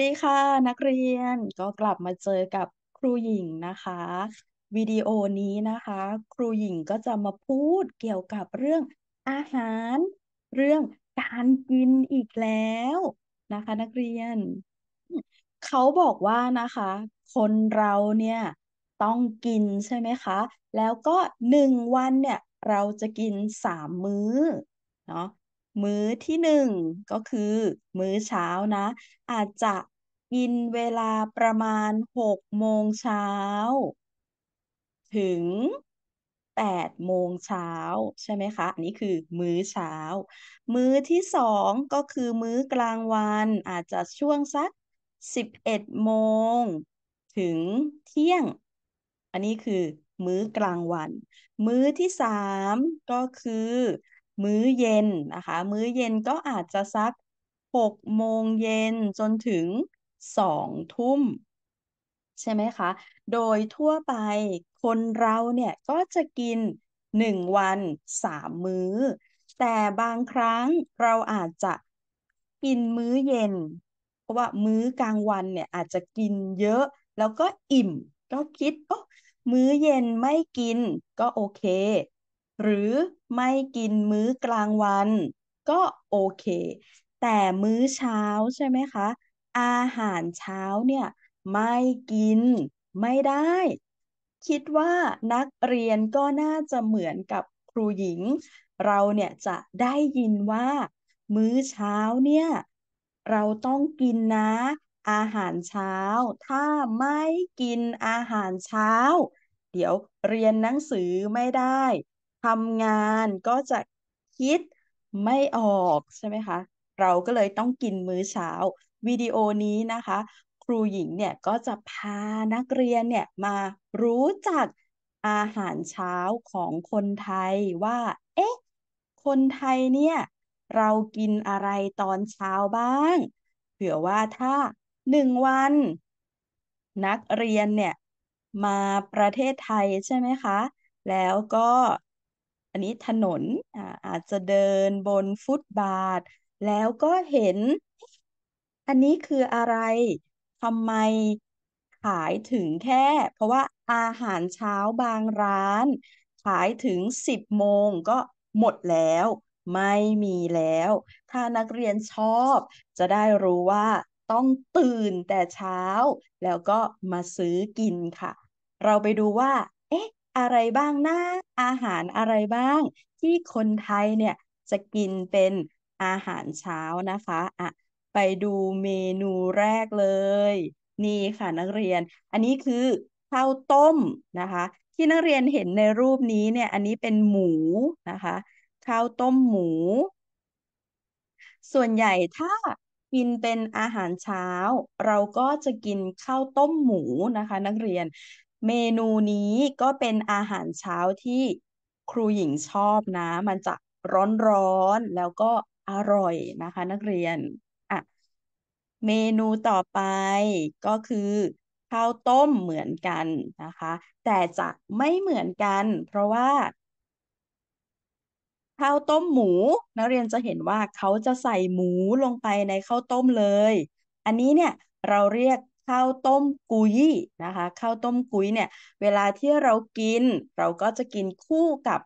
ดีค่ะนักเรียนก็กลับมาเจอกับครูหญิงนะคะวิดีโอนี้นะคะ ครูหญิงก็จะมาพูดเกี่ยวกับเรื่องอาหาร เรื่องการกินอีกแล้วนะคะนักเรียนเขาบอกว่านะคะ คนเราเนี่ยต้องกินใช่ไหมคะแล้วก็หนึ่งวันเนี่ยเราจะกินสามมื้อเนาะมื้อที่หนึ่งก็คือ มื้อเช้านะ อาจจะกินเวลาประมาณหกโมงเช้า ถึงแปดโมงเช้าใช่ไหมคะอันนี้คือมื้อเช้ามื้อที่สองก็คือ มื้อกลางวันอาจจะช่วงสักสิบเอ็ดโมงถึงเที่ยง อันนี้คือ มื้อกลางวัน มื้อที่สามก็คือมื้อเย็นนะคะ มื้อเย็นก็อาจจะสักหกโมงเย็นจนถึงสองทุ่มใช่ไหมคะ โดยทั่วไปคนเราเนี่ยก็จะกินหนึ่งวันสามมื้อ แต่บางครั้งเราอาจจะกินมื้อเย็น เพราะว่ามื้อกลางวันเนี่ยอาจจะกินเยอะ แล้วก็อิ่ม ก็คิดโอ้มื้อเย็นไม่กินก็โอเคหรือไม่กินมื้อกลางวัน ก็โอเค แต่มื้อเช้าใช่ไหมคะ อาหารเช้าเนี่ยไม่กินไม่ได้ คิดว่านักเรียนก็น่าจะเหมือนกับครูหญิง เราเนี่ยจะได้ยินว่า มื้อเช้าเนี่ยเราต้องกินนะ อาหารเช้า ถ้าไม่กินอาหารเช้า เดี๋ยวเรียนหนังสือไม่ได้ทำงานก็จะคิดไม่ออกใช่ไหมคะ เราก็เลยต้องกินมื้อเช้าวิดีโอนี้นะคะ ครูหญิงเนี่ยก็จะพานักเรียนเนี่ยมารู้จักอาหารเช้าของคนไทยว่าเอ๊ะคนไทยเนี่ยเรากินอะไรตอนเช้าบ้างเผื่อว่าถ้าหนึ่งวัน นักเรียนเนี่ยมาประเทศไทยใช่ไหมคะแล้วก็อันนี้ถนนอ่าอาจจะเดินบนฟุตบาท แล้วก็เห็นอันนี้คืออะไรทำไมขายถึงแค่ เพราะว่าอาหารเช้าบางร้าน ขายถึงสิบโมงก็หมดแล้ว ไม่มีแล้ว ถ้านักเรียนชอบ จะได้รู้ว่าต้องตื่นแต่เช้า แล้วก็มาซื้อกินค่ะ เราไปดูว่า เอ๊ะอะไรบ้างนะอาหารอะไรบ้าง ที่คนไทยเนี่ยจะกินเป็นอาหารเช้านะคะอ่ะไปดูเมนูแรกเลยนี่ค่ะนักเรียน อันนี้คือข้าวต้มนะคะที่นักเรียนเห็นในรูปนี้เนี่ยอันนี้เป็นหมูนะคะข้าวต้มหมู ส่วนใหญ่ถ้ากินเป็นอาหารเช้า เราก็จะกินข้าวต้มหมูนะคะนักเรียนเมนูนี้ก็เป็นอาหารเช้าที่ครูหญิงชอบนะมันจะร้อนๆแล้วก็อร่อยนะคะ นักเรียนอ่ะ เมนูต่อไปก็คือข้าวต้มเหมือนกันนะคะ แต่จะไม่เหมือนกัน เพราะว่าข้าวต้มหมู นักเรียนจะเห็นว่าเขาจะใส่หมูลงไปในข้าวต้มเลย อันนี้เนี่ยเราเรียกข้าวต้มกุยนะคะข้าวต้มกุยเนี่ย เวลาที่เรากิน เราก็จะกินคู่กับ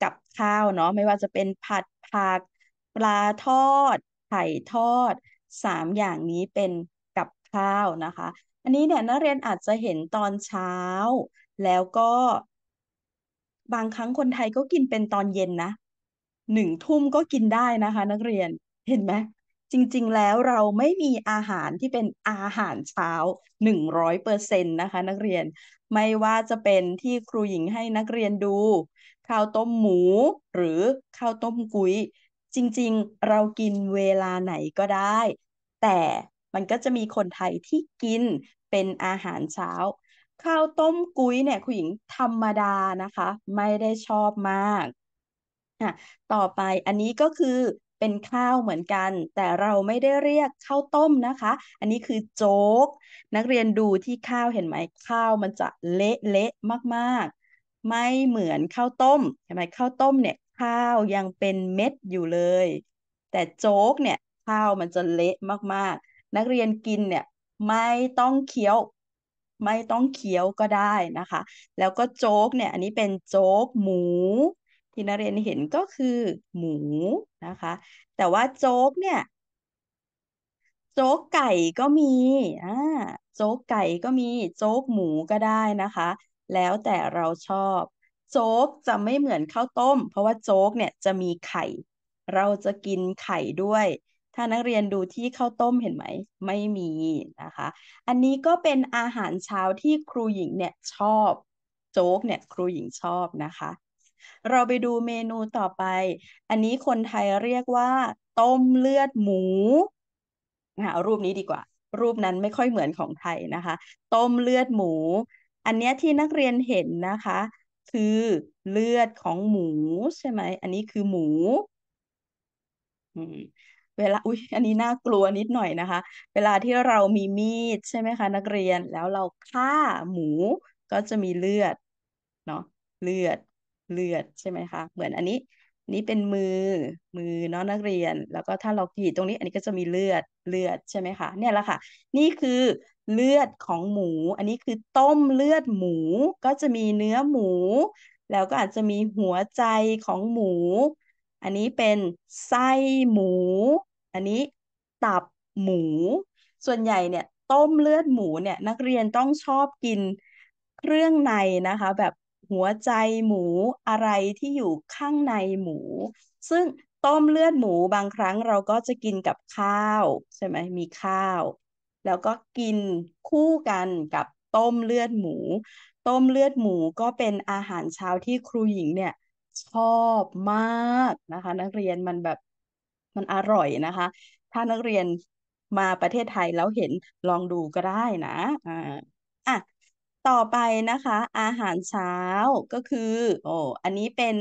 กับข้าวเนาะไม่ว่าจะเป็นผัดผักปลาทอดไข่ทอดสามอย่างนี้เป็นกับข้าวนะคะ อันนี้เนี่ยนักเรียนอาจจะเห็นตอนเช้า แล้วก็ บางครั้งคนไทยก็กินเป็นตอนเย็นนะหนึ่งทุ่มก็กินได้นะคะ นักเรียนเห็นไหมจริง ๆ แล้วเราไม่มีอาหารที่เป็นอาหารเช้าหนึ่งร้อยเปอร์เซ็นต์นะคะนักเรียนไม่ว่าจะเป็นที่ครูหญิงให้นักเรียนดูข้าวต้มหมูหรือข้าวต้มกุ้ยจริงๆเรากินเวลาไหนก็ได้ แต่มันก็จะมีคนไทยที่กินเป็นอาหารเช้า ข้าวต้มกุ้ยเนี่ยคุณหญิงธรรมดานะคะไม่ได้ชอบมาก ต่อไปอันนี้ก็คือเป็นข้าวเหมือนกัน แต่เราไม่ได้เรียกข้าวต้มนะคะ อันนี้คือโจ๊กนักเรียนดูที่ข้าวเห็นไหมข้าวมันจะเละเละมากๆ ไม่เหมือนข้าวต้มเห็นไหมข้าวต้มเนี่ยข้าวยังเป็นเม็ดอยู่เลย แต่โจ๊กเนี่ยข้าวมันจะเละมากๆ นักเรียนกินเนี่ยไม่ต้องเคี้ยวไม่ต้องเคี้ยวก็ได้นะคะ แล้วก็โจ๊กเนี่ยอันนี้เป็นโจ๊กหมูที่นักเรียนเห็นก็คือหมูนะคะ แต่ว่าโจ๊กเนี่ย โจ๊กไก่ก็มีอ่าโจ๊กไก่ก็มี โจ๊กหมูก็ได้นะคะ แล้วแต่เราชอบ โจ๊กจะไม่เหมือนข้าวต้ม เพราะว่าโจ๊กเนี่ยจะมีไข่ เราจะกินไข่ด้วย ถ้านักเรียนดูที่ข้าวต้มเห็นไหมไม่มีนะคะ อันนี้ก็เป็นอาหารเช้าที่ครูหญิงเนี่ยชอบโจ๊กเนี่ยครูหญิงชอบนะคะเราไปดูเมนูต่อไป อันนี้คนไทยเรียกว่า ต้มเลือดหมูเอารูปนี้ดีกว่า รูปนั้นไม่ค่อยเหมือนของไทยนะคะ ต้มเลือดหมู อันนี้ที่นักเรียนเห็นนะคะ คือเลือดของหมู ใช่ไหมอันนี้คือหมูเวลา อุ๊ยอันนี้น่ากลัวนิดหน่อยนะคะ เวลาที่เรามีมีดใช่ไหมคะ นักเรียนแล้วเราฆ่าหมูก็จะมีเลือดเนาะเลือดเลือด ใช่ไหมคะ เหมือนอันนี้นี้เป็นมือมือน้องนักเรียนแล้วก็ถ้าเรากรีดตรงนี้ อันนี้ก็จะมีเลือดเลือดใช่ไหมคะเนี่ยแหละค่ะ นี่คือเลือดของหมู อันนี้คือต้มเลือดหมูก็จะมีเนื้อหมู แล้วก็อาจจะมีหัวใจของหมู อันนี้เป็นไส้หมู อันนี้ตับหมู ส่วนใหญ่เนี่ยต้มเลือดหมูเนี่ยนักเรียนต้องชอบกินเครื่องในนะคะ แบบหัวใจหมูอะไรที่อยู่ข้างในหมู ซึ่งต้มเลือดหมูบางครั้งเราก็จะกินกับข้าวใช่ไหมมีข้าว แล้วก็กินคู่กันกับต้มเลือดหมู ต้มเลือดหมูก็เป็นอาหารเช้าที่ครูหญิงเนี่ย ชอบมากนะคะ นักเรียนมันแบบมันอร่อยนะคะ ถ้านักเรียนมาประเทศไทยแล้วเห็นลองดูก็ได้นะอ่าอ่ะต่อไปนะคะ อาหารเช้าก็คือโอ้อันนี้เป็น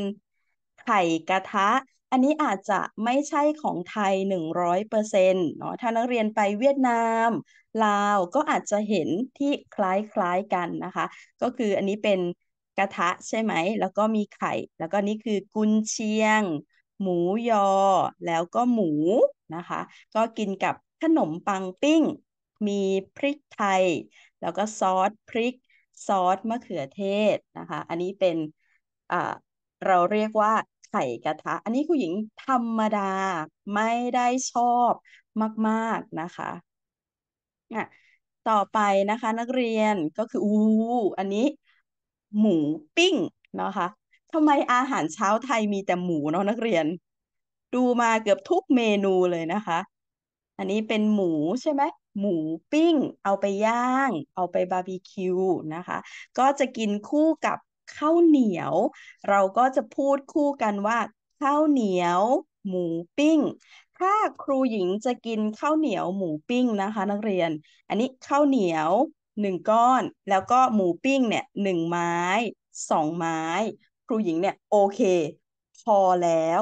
ไข่กระทะ อันนี้อาจจะไม่ใช่ของไทยหนึ่งร้อยเปอร์เซ็นต์เนาะถ้านักเรียนไปเวียดนามลาวก็อาจจะเห็นที่คล้ายๆกันนะคะก็คืออันนี้เป็นกระทะใช่ไหมแล้วก็มีไข่แล้วก็นี่คือกุนเชียง หมูยอแล้วก็หมูนะคะก็กินกับขนมปังปิ้งมีพริกไทย แล้วก็ซอสพริกซอสมะเขือเทศนะคะ อันนี้เป็นเราเรียกว่าไข่กระทะ อันนี้คุณหญิงธรรมดาไม่ได้ชอบมากๆนะคะอ่ะต่อไปนะคะนักเรียนก็คืออู้อันนี้ หมูปิ้ง นะคะ ทำไมอาหารเช้าไทยมีแต่หมูเนาะนักเรียน ดูมาเกือบทุกเมนูเลยนะคะ อันนี้เป็นหมูใช่ไหมหมูปิ้งเอาไปย่าง เอาไปบาร์บีคิวนะคะก็จะกินคู่กับข้าวเหนียว เราก็จะพูดคู่กันว่าข้าวเหนียว หมูปิ้ง ถ้าครูหญิงจะกินข้าวเหนียวหมูปิ้งนะคะ นักเรียนอันนี้ข้าวเหนียวหนึ่งก้อนแล้วก็หมูปิ้งเนี่ยหนึ่งไม้สองไม้ ครูหญิงเนี่ยโอเค พอแล้ว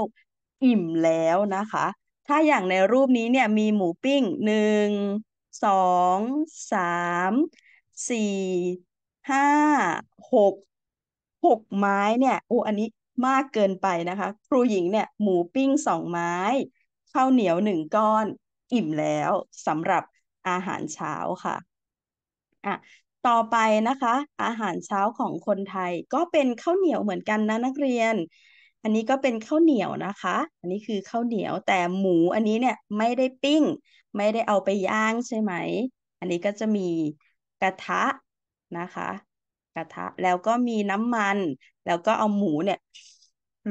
อิ่มแล้วนะคะ ถ้าอย่างในรูปนี้เนี่ยมีหมูปิ้งหนึ่งสองสามสี่ห้าหกหกไม้เนี่ยโอ้อันนี้มากเกินไปนะคะ ครูหญิงเนี่ยหมูปิ้งสองไม้ ข้าวเหนียวหนึ่งก้อน อิ่มแล้วสำหรับอาหารเช้าค่ะอ่ะ ต่อไปนะคะ อาหารเช้าของคนไทย ก็เป็นข้าวเหนียวเหมือนกันนะ นักเรียน อันนี้ก็เป็นข้าวเหนียวนะคะ อันนี้คือข้าวเหนียวแต่หมูอันนี้เนี่ย ไม่ได้ปิ้งไม่ได้เอาไปย่างใช่ไหม อันนี้ก็จะมีกระทะนะคะกระทะแล้วก็มีน้ำมัน แล้วก็เอาหมูเนี่ย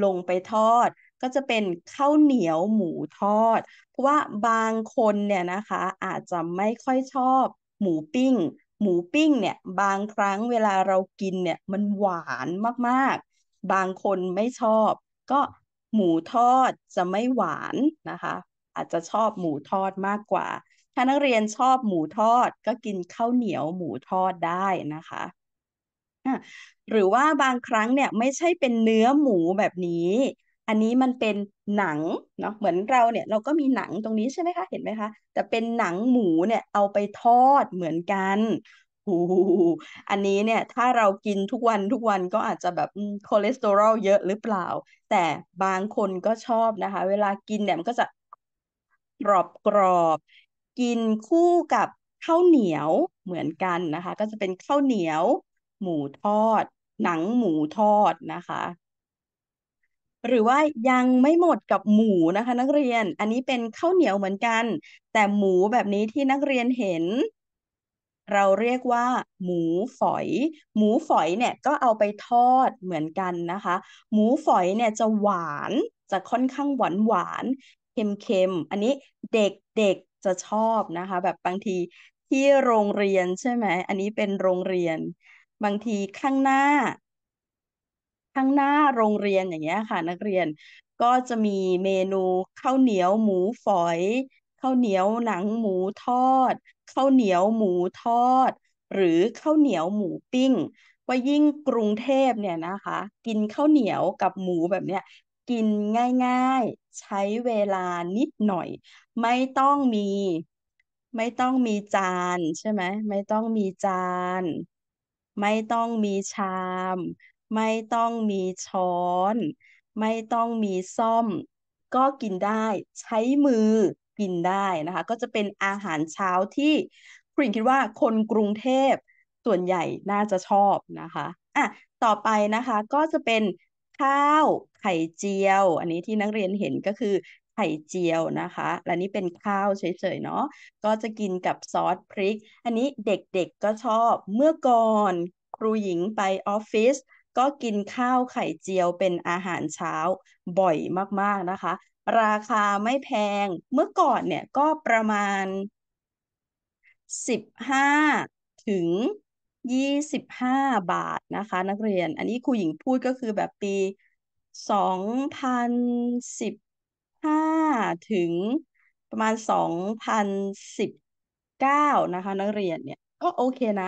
ลงไปทอด ก็จะเป็นข้าวเหนียวหมูทอด เพราะว่าบางคนเนี่ยนะคะ อาจจะไม่ค่อยชอบ หมูปิ้ง หมูปิ้งเนี่ย บางครั้งเวลาเรากินเนี่ยมันหวานมากๆ บางคนไม่ชอบ ก็หมูทอดจะไม่หวานนะคะอาจจะชอบหมูทอดมากกว่า ถ้านักเรียนชอบหมูทอดก็กินข้าวเหนียวหมูทอดได้นะคะ หรือว่าบางครั้งเนี่ยไม่ใช่เป็นเนื้อหมูแบบนี้ อันนี้มันเป็นหนังเนาะ เหมือนเราเนี่ยเราก็มีหนังตรงนี้ใช่ไหมคะ เห็นไหมคะ แต่เป็นหนังหมูเนี่ยเอาไปทอดเหมือนกันอันนี้เนี่ยถ้าเรากินทุกวันทุกวันก็อาจจะแบบคอเลสเตอรอลเยอะหรือเปล่า แต่บางคนก็ชอบนะคะ เวลากินเนี่ยมันก็จะกรอบกรอบ กินคู่กับข้าวเหนียวเหมือนกันนะคะก็จะเป็นข้าวเหนียว หมูทอด หนังหมูทอดนะคะ หรือว่ายังไม่หมดกับหมูนะคะนักเรียนอันนี้เป็นข้าวเหนียวเหมือนกัน แต่หมูแบบนี้ที่นักเรียนเห็น เราเรียกว่า หมูฝอย หมูฝอยเนี่ยก็เอาไปทอดเหมือนกันนะคะ หมูฝอยเนี่ยจะหวานจะค่อนข้างหวานหวานเค็มๆ อันนี้เด็ก ๆ จะชอบนะคะ แบบบางทีที่โรงเรียนใช่ไหม อันนี้เป็นโรงเรียน บางทีข้างหน้า ข้างหน้าโรงเรียนอย่างเงี้ยค่ะ นักเรียนก็จะมีเมนูข้าวเหนียวหมูฝอยข้าวเหนียวหนังหมูทอดข้าวเหนียวหมูทอด หรือข้าวเหนียวหมูปิ้งว่ายิ่งกรุงเทพเนี่ยนะคะ กินข้าวเหนียวกับหมูแบบเนี้ยกินง่ายๆ ใช้เวลานิดหน่อย ไม่ต้องมี ไม่ต้องมีจานใช่ไหมไม่ต้องมีจาน ไม่ต้องมีชามไม่ต้องมีช้อน ไม่ต้องมีซ่อม ก็กินได้ ใช้มือกินได้นะคะ ก็จะเป็นอาหารเช้าที่ปริ่งคิดว่าคนกรุงเทพส่วนใหญ่น่าจะชอบนะคะอ่ะต่อไปนะคะก็จะเป็นข้าวไข่เจียวอันนี้ที่นักเรียนเห็นก็คือ ไข่เจียวนะคะ และนี่เป็นข้าวเฉยๆเนาะก็จะกินกับซอสพริกอันนี้เด็กๆก็ชอบเมื่อก่อนครูหญิงไปออฟฟิศก็กินข้าวไข่เจียวเป็นอาหารเช้าบ่อยมากๆนะคะ ราคาไม่แพงเมื่อก่อนเนี่ยก็ประมาณ 15 ถึงยี่สิบห้าบาทนะคะ นักเรียนอันนี้ครูหญิงพูดก็คือแบบปีสสองพันิบห้าถึงประมาณสสองพันิบเก้านะคะ นักเรียนเนี่ยก็โอเคนะ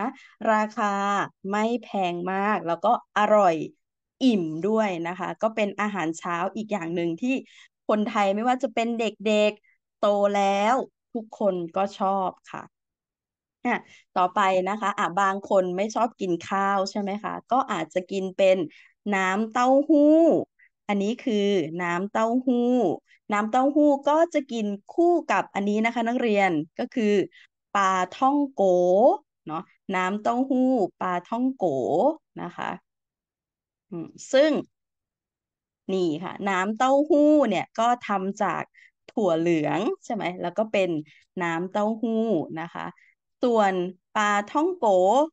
ราคาไม่แพงมากแล้วก็อร่อยอิ่มด้วยนะคะ ก็เป็นอาหารเช้าอีกอย่างหนึ่งที่คนไทยไม่ว่าจะเป็นเด็กๆโตแล้วทุกคนก็ชอบค่ะอ่ะต่อไปนะคะอ่ะบางคนไม่ชอบกินข้าวใช่ไหมคะ ก็อาจจะกินเป็นน้ำเต้าหู้ อันนี้คือ น้ำเต้าหู้ น้ำเต้าหู้ก็จะกินคู่กับอันนี้นะคะ นักเรียน ก็คือ ปลาท่องโกเนาะ น้ำเต้าหู้ ปลาท่องโกนะคะ ซึ่ง นี่ค่ะ น้ำเต้าหู้เนี่ยก็ทำจากถั่วเหลืองใช่ไหม แล้วก็เป็นน้ำเต้าหู้นะคะส่วนปลาท่องโก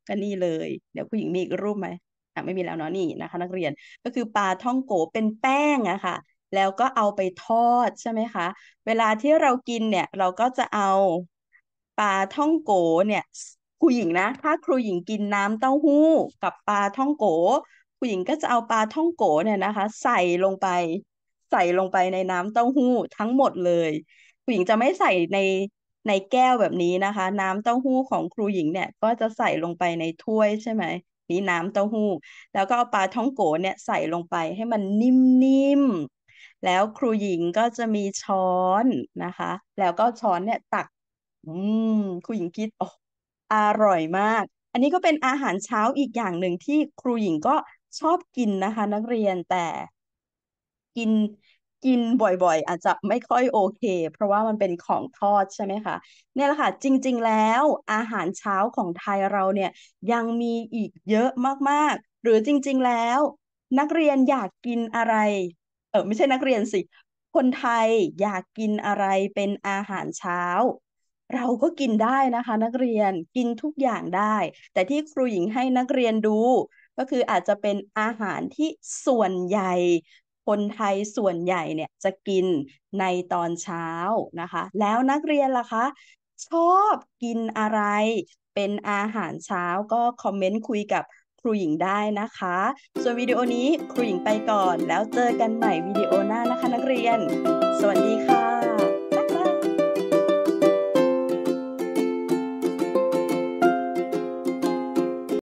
ก็นี่เลย เดี๋ยวผู้หญิงมีอีกรูปไหมอ่ะไม่มีแล้วเนาะนี่นะคะ นักเรียน ก็คือปลาท่องโกเป็นแป้งอะค่ะแล้วก็เอาไปทอดใช่ไหมคะ เวลาที่เรากินเนี่ยเราก็จะเอาปลาท่องโกเนี่ยครูหญิงนะ ถ้าครูหญิงกินน้ำเต้าหู้ กับปลาท่องโกครูหญิงก็จะเอาปลาท่องโกเนี่ยนะคะ ใส่ลงไป ใส่ลงไปในน้ำเต้าหู้ทั้งหมดเลยผู้หญิงจะไม่ใส่ในในแก้วแบบนี้นะคะ น้ำเต้าหู้ของครูหญิงเนี่ย ก็จะใส่ลงไปในถ้วยใช่ไหมนี่น้ำเต้าหู้ แล้วก็เอาปลาท้องโกเนี่ยใส่ลงไปให้มันนิ่มๆ แล้วครูหญิงก็จะมีช้อนนะคะ แล้วก็ช้อนเนี่ย ตักอืมครูหญิงคิดอ้อร่อยมาก อันนี้ก็เป็นอาหารเช้าอีกอย่างหนึ่งที่ครูหญิงก็ชอบกินนะคะ นักเรียนแต่กินกินบ่อย ๆ อาจจะไม่ค่อยโอเคเพราะว่ามันเป็นของทอดใช่ไหมคะเนี่ยแหละค่ะจริงๆแล้วอาหารเช้าของไทยเราเนี่ยยังมีอีกเยอะมากๆ หรือจริงๆแล้ว นักเรียนอยากกินอะไรเออไม่ใช่นักเรียนสิ คนไทยอยากกินอะไรเป็นอาหารเช้า เราก็กินได้นะคะ นักเรียนกินทุกอย่างได้ แต่ที่ครูหญิงให้นักเรียนดู ก็คืออาจจะเป็นอาหารที่ส่วนใหญ่คนไทยส่วนใหญ่เนี่ยจะกินในตอนเช้านะคะ แล้วนักเรียนล่ะคะ ชอบกินอะไรเป็นอาหารเช้าก็คอมเมนต์คุยกับครูหญิงได้นะคะส่วนวิดีโอนี้ครูหญิงไปก่อน แล้วเจอกันใหม่วิดีโอหน้านะคะนักเรียน สวัสดีค่ะ